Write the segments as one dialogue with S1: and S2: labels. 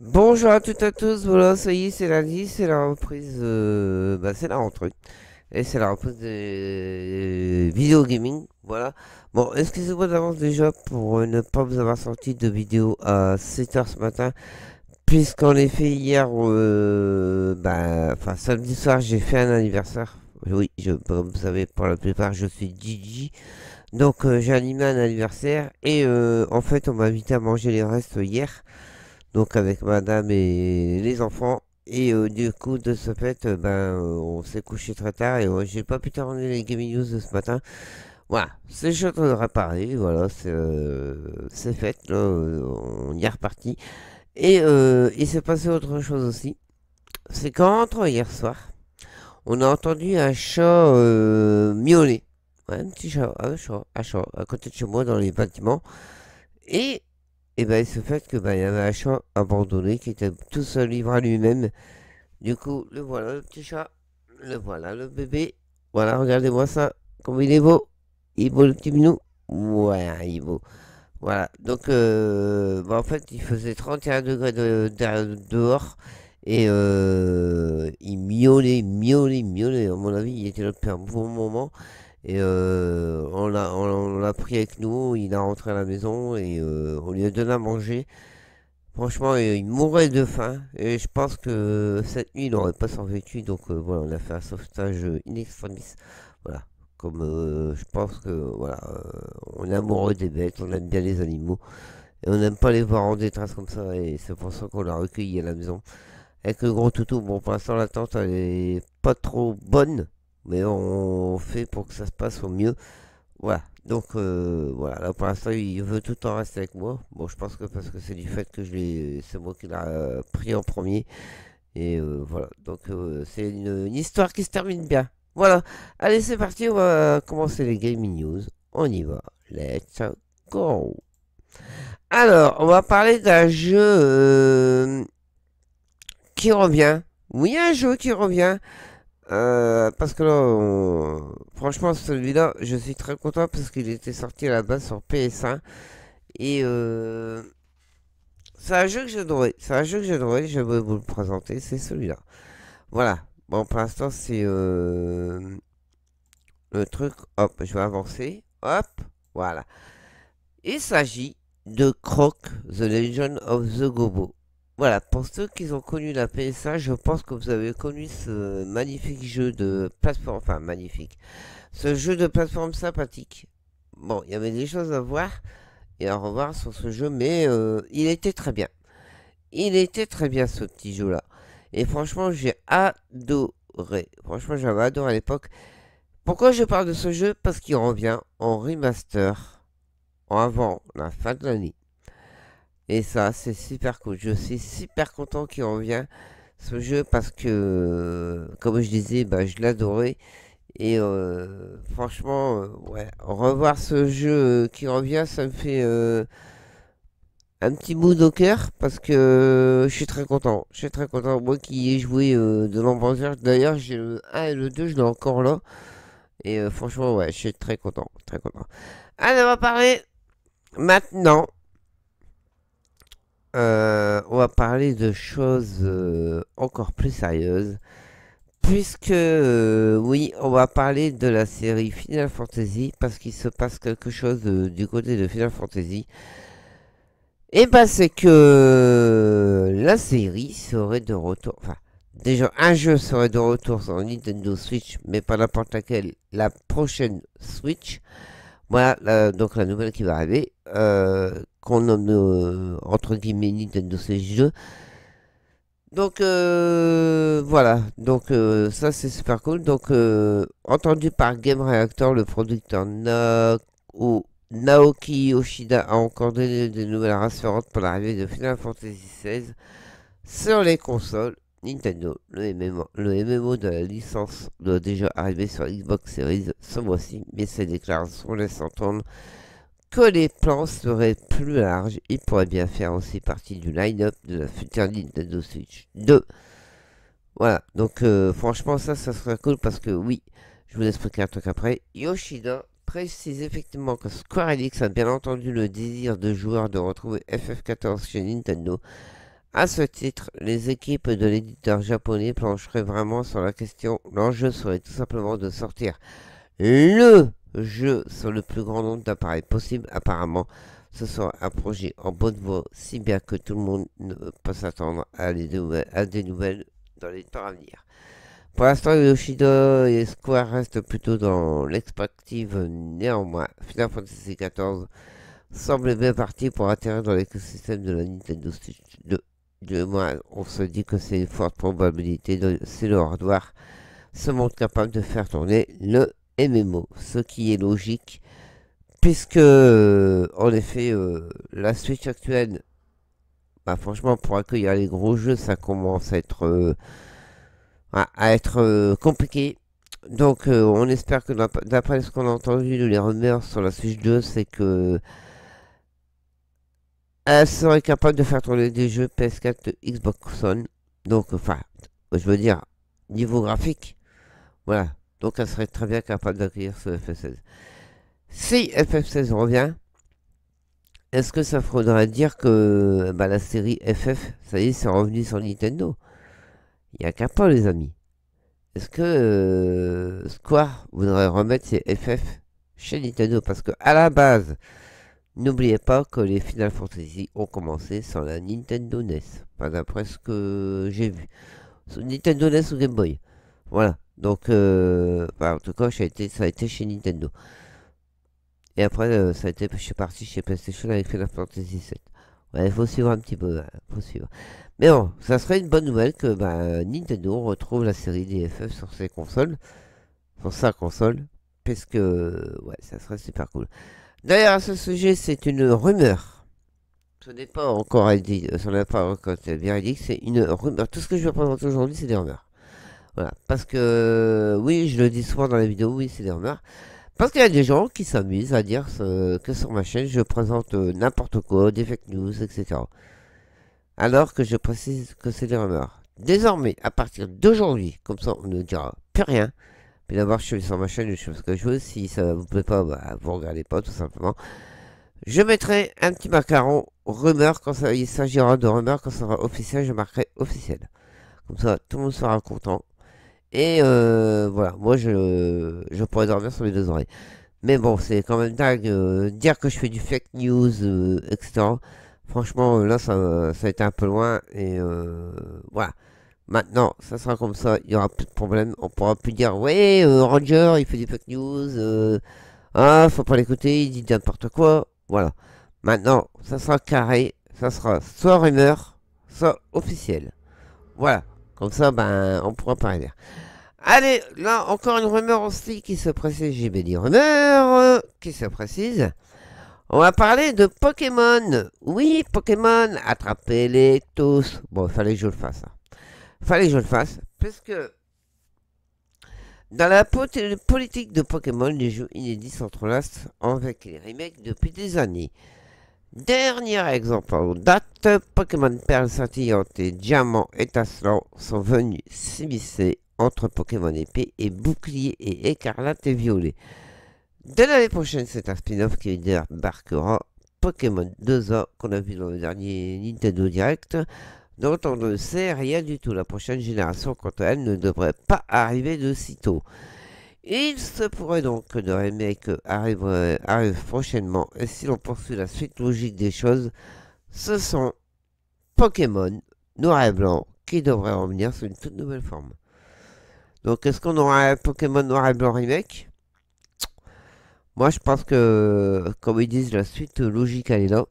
S1: Bonjour à toutes et à tous, voilà, ça y est, c'est lundi, c'est la reprise, euh, bah, c'est la rentrée, et c'est la reprise de vidéo gaming, voilà. Bon, excusez-moi d'avance déjà pour euh, ne pas vous avoir sorti de vidéo à 7h ce matin, puisqu'en effet, hier, euh, bah, enfin, samedi soir, j'ai fait un anniversaire, oui, je, comme vous savez, pour la plupart, je suis DJ, donc j'ai animé un anniversaire, et en fait, on m'a invité à manger les restes hier, donc avec madame et les enfants. Et euh, du coup, de ce fait, euh, ben, euh, on s'est couché très tard et j'ai pas pu terminer les Game News de ce matin. Voilà, c'est chaud de réparer, voilà, c'est fait, on y est reparti. Et il s'est passé autre chose aussi. C'est qu'entre hier soir, on a entendu un chat miauler. un petit chat, un chat, un chat, à côté de chez moi dans les bâtiments. Et et eh ben, il fait que ben, il y avait un chat abandonné qui était tout seul vivre à lui-même. Du coup, le voilà le petit chat, le voilà le bébé. Voilà, regardez-moi ça, comme il est beau. Il est beau le petit minou. Ouais, il est beau. Voilà, donc euh, ben, en fait, il faisait 31 degrés dehors. Et euh, il miaulait, miaulait, miaulait. À mon avis, il était là pour un bon moment. Et euh, on l'a pris avec nous, il a rentré à la maison et on lui a donné à manger. Franchement, euh, il mourait de faim et je pense que cette nuit, il n'aurait pas survécu. Donc euh, voilà, on a fait un sauvetage in extremis. Voilà, comme je pense que voilà, on est amoureux des bêtes, on aime bien les animaux et on n'aime pas les voir en détresse comme ça. Et c'est pour ça qu'on l'a recueilli à la maison. Avec le gros toutou, bon, pour l'instant, la tente, elle est pas trop bonne mais on fait pour que ça se passe au mieux. Voilà, donc euh, voilà, là pour l'instant il veut tout temps rester avec moi. Bon, je pense que parce que c'est du fait que je l'ai, c'est moi qui l'ai pris en premier. Et euh, voilà, donc euh, c'est une, histoire qui se termine bien. Voilà, allez c'est parti, on va commencer les gaming news. On y va, let's go. Alors, on va parler d'un jeu qui revient. Oui, un jeu qui revient. Euh, parce que là, franchement, celui-là, je suis très content parce qu'il était sorti à la base sur PS1. Et euh... c'est un jeu que j'adorais. C'est un jeu que Je vais vous le présenter. C'est celui-là. Voilà. Bon, pour l'instant, c'est euh, le truc. Hop, je vais avancer. Hop, voilà. Il s'agit de Croc, The Legend of the Gobo. Voilà, pour ceux qui ont connu la PSA, je pense que vous avez connu ce magnifique jeu de plateforme, enfin magnifique, ce jeu de plateforme sympathique. Bon, il y avait des choses à voir et à revoir sur ce jeu, mais euh, il était très bien. Il était très bien ce petit jeu-là. Et franchement, j'ai adoré. Franchement, j'avais adoré à l'époque. Pourquoi je parle de ce jeu Parce qu'il revient en remaster avant la fin de l'année. Et ça, c'est super cool. Je suis super content qu'il revient ce jeu parce que, comme je disais, bah, je l'adorais. Et euh, franchement, euh, ouais, revoir ce jeu euh, qui revient, ça me fait un petit bout au cœur parce que je suis très content. Je suis très content. Moi qui ai joué de nombreuses d'ailleurs, j'ai le 1 et le 2, je l'ai encore là. Et franchement, ouais, je suis très content. Très content. Allez, on va parler maintenant euh, on va parler de choses euh, encore plus sérieuses. Puisque, euh, oui, on va parler de la série Final Fantasy, parce qu'il se passe quelque chose du côté de Final Fantasy. Et eh bah, ben, c'est que la série serait de retour. Enfin, déjà, un jeu serait de retour sur Nintendo Switch, mais pas n'importe laquelle, la prochaine Switch. Voilà, donc la nouvelle qui va arriver qu'on nomme euh, entre guillemets Nintendo ces jeux. Donc euh, voilà, donc euh, ça c'est super cool. Donc entendu par Game Reactor, le producteur ou Naoki Yoshida a encore donné des nouvelles rassurantes pour l'arrivée de Final Fantasy 16 sur les consoles Nintendo. Le MMO, le MMO de la licence doit déjà arriver sur Xbox Series ce mois-ci, mais ces déclarations laissent entendre que les plans seraient plus larges, il pourrait bien faire aussi partie du line-up de la future Nintendo Switch 2. Voilà, donc euh, franchement ça, ça serait cool parce que oui, je vous expliquerai un truc après. Yoshida précise effectivement que Square Enix a bien entendu le désir de joueurs de retrouver FF14 chez Nintendo. À ce titre, les équipes de l'éditeur japonais plancheraient vraiment sur la question. L'enjeu serait tout simplement de sortir le jeu sur le plus grand nombre d'appareils possible. Apparemment, ce sera un projet en bonne voie, si bien que tout le monde ne peut s'attendre à, des nouvelles dans les temps à venir. Pour l'instant, Yoshida et Square restent plutôt dans l'expective néanmoins, Final Fantasy XIV semble bien parti pour atterrir dans l'écosystème de la Nintendo Switch 2. Du moins, on se dit que c'est une forte probabilité de, si le hardware se montre capable de faire tourner le MMO, ce qui est logique, puisque euh, en effet euh, la Switch actuelle, bah, franchement pour accueillir les gros jeux, ça commence à être euh, à, être compliqué. Donc on espère que d'après ce qu'on a entendu de les rumeurs sur la Switch 2, c'est que elle serait capable de faire tourner des jeux PS4 Xbox One. Donc enfin, je veux dire niveau graphique, voilà, donc elle serait très bien capable d'accueillir ce FF16. Si FF16 revient, est-ce que ça faudrait dire que bah, la série FF, ça y est, c'est revenu sur Nintendo Il n'y a qu'un pas, les amis. Est-ce que euh, Square voudrait remettre ses FF chez Nintendo Parce que à la base, n'oubliez pas que les Final Fantasy ont commencé sur la Nintendo NES. Pas d'après ce que j'ai vu. Sur Nintendo NES ou Game Boy. Voilà. Donc, euh, bah, en tout cas, ça a, été, ça a été chez Nintendo. Et après, euh, ça a été, je suis parti chez PlayStation avec Final Fantasy VII. Il faut suivre un petit peu, hein, faut suivre. Mais bon, ça serait une bonne nouvelle que bah, Nintendo retrouve la série DFF sur ses consoles, sur sa console, Parce que, ouais, ça serait super cool. D'ailleurs, à ce sujet, c'est une rumeur. Ce n'est pas encore dit, ce n'est pas encore véridique, c'est une rumeur. Tout ce que je vais présenter aujourd'hui, c'est des rumeurs. Voilà. Parce que, oui, je le dis souvent dans les vidéos, oui, c'est des rumeurs. Parce qu'il y a des gens qui s'amusent à dire ce, que sur ma chaîne, je présente euh, n'importe quoi, des fake news, etc. Alors que je précise que c'est des rumeurs. Désormais, à partir d'aujourd'hui, comme ça, on ne dira plus rien. Puis d'abord, je suis sur ma chaîne, je fais ce que je veux. Si ça vous plaît pas, vous bah, vous regardez pas, tout simplement. Je mettrai un petit macaron rumeur quand ça, il s'agira de rumeur. Quand ça sera officiel, je marquerai officiel. Comme ça, tout le monde sera content. Et euh, voilà, moi je, pourrais dormir sur mes deux oreilles. Mais bon, c'est quand même dingue. Euh, dire que je fais du fake news, euh, etc. Franchement, là, ça, a été un peu loin. Et voilà. Maintenant, ça sera comme ça. Il n'y aura plus de problème. On pourra plus dire, ouais, Ranger, il fait du fake news. ah, faut pas l'écouter, il dit n'importe quoi. Voilà. Maintenant, ça sera carré. Ça sera soit rumeur, soit officiel. Voilà. Comme ça, ben, on pourra pas Allez, là, encore une rumeur aussi qui se précise. J'ai bien dit rumeur euh, qui se précise. On va parler de Pokémon. Oui, Pokémon, attrapez-les tous. Bon, fallait que je le fasse. Il hein. Fallait que je le fasse. parce que dans la politique de Pokémon, les jeux inédits s'entrelacent avec les remakes depuis des années. Dernier exemple en date, Pokémon Perle scintillante et Diamant étincelant sont venus s'immiscer entre Pokémon épée et bouclier et écarlate et violet. Dès l'année prochaine, c'est un spin-off qui débarquera Pokémon 2 a qu'on a vu dans le dernier Nintendo Direct, dont on ne sait rien du tout. La prochaine génération, quant à elle, ne devrait pas arriver de sitôt. Il se pourrait donc que le remake arrive, prochainement, et si l'on poursuit la suite logique des choses, ce sont Pokémon, noir et blanc, qui devraient revenir sous une toute nouvelle forme. Donc est-ce qu'on aura un Pokémon noir et blanc remake Moi je pense que, comme ils disent, la suite logique elle est là.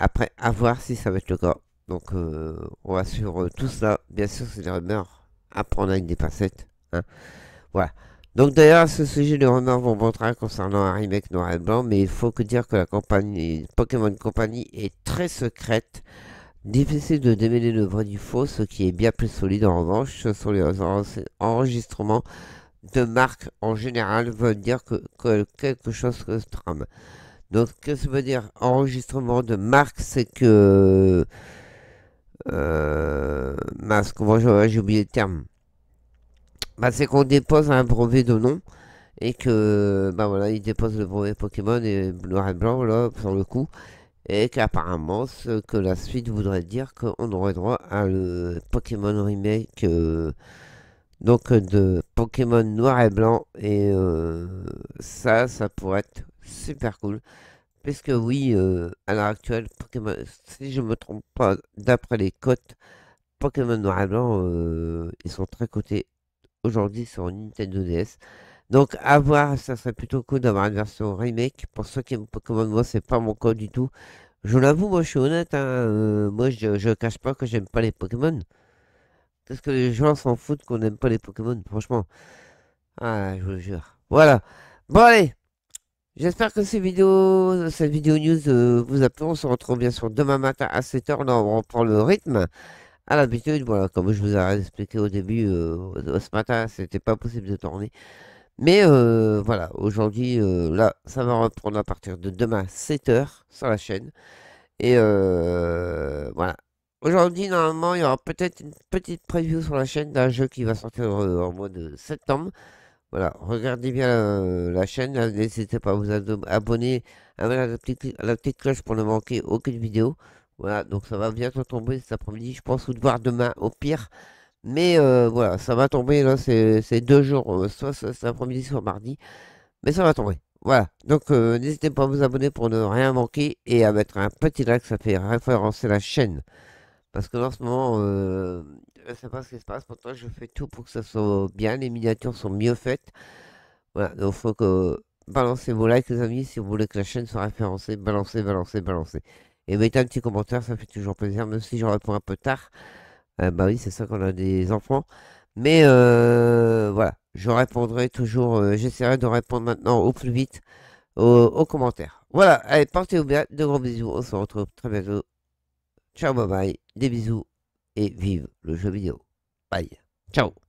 S1: Après, à voir si ça va être le cas. Donc euh, on va sur tout cela. Bien sûr, c'est des rumeurs à prendre avec des pincettes. Hein. Voilà. Donc d'ailleurs, à ce sujet, de rumeurs vont montrer concernant un remake noir et blanc, mais il faut que dire que la compagnie, Pokémon Company est très secrète, difficile de démêler le vrai du faux, ce qui est bien plus solide en revanche, ce sont les enregistrements de marques en général veulent dire que, quelque chose se trame. Donc, qu'est-ce que ça veut dire enregistrement de marque C'est que. Euh, masque, j'ai oublié le terme bah, c'est qu'on dépose un brevet de nom et que bah voilà, il dépose le brevet Pokémon et noir et blanc là sur le coup et qu'apparemment ce que la suite voudrait dire qu'on aurait droit à le Pokémon remake euh, donc de Pokémon noir et blanc et euh, ça ça pourrait être super cool puisque oui euh, à l'heure actuelle Pokémon si je me trompe pas d'après les cotes Pokémon noir et blanc ils sont très cotés aujourd'hui sur Nintendo DS. Donc à voir, ça serait plutôt cool d'avoir une version remake. Pour ceux qui aiment Pokémon moi c'est pas mon cas du tout. Je l'avoue, moi je suis honnête, hein, euh, moi je, cache pas que j'aime pas les Pokémon. Parce que les gens s'en foutent qu'on n'aime pas les Pokémon, franchement. Ah, je vous jure. Voilà. Bon allez, J'espère que ces vidéos, cette vidéo news euh, vous a plu. On se retrouve bien sûr demain matin à 7h. Là, on reprend le rythme. A l'habitude, voilà, comme je vous ai expliqué au début, euh, euh, ce matin, c'était pas possible de tourner. Mais euh, voilà, aujourd'hui, là, ça va reprendre à partir de demain, 7h, sur la chaîne. Et voilà. Aujourd'hui, normalement, il y aura peut-être une petite preview sur la chaîne d'un jeu qui va sortir en mois de septembre. Voilà, regardez bien la, chaîne, n'hésitez pas à vous abonner, à mettre la petite cloche pour ne manquer aucune vidéo. Voilà, donc ça va bientôt tomber cet après-midi, je pense, ou voir demain, au pire. Mais euh, voilà, ça va tomber, là, c'est deux jours, euh, soit cet après-midi, soit mardi. Mais ça va tomber. Voilà, donc euh, n'hésitez pas à vous abonner pour ne rien manquer et à mettre un petit like, ça fait référencer la chaîne. Parce que là, en ce moment, je ne sais pas ce qui se passe, pourtant je fais tout pour que ça soit bien, les miniatures sont mieux faites. Voilà, donc faut que balancez vos likes les amis si vous voulez que la chaîne soit référencée, balancez, balancez, balancez. Et mettez un petit commentaire, ça fait toujours plaisir, même si j'en réponds un peu tard. Euh, bah oui, c'est ça qu'on a des enfants. Mais euh, voilà, je répondrai toujours, euh, j'essaierai de répondre maintenant au plus vite aux, aux commentaires. Voilà, allez, portez-vous bien, de gros bisous, on se retrouve très bientôt. Ciao, bye bye, des bisous et vive le jeu vidéo. Bye, ciao.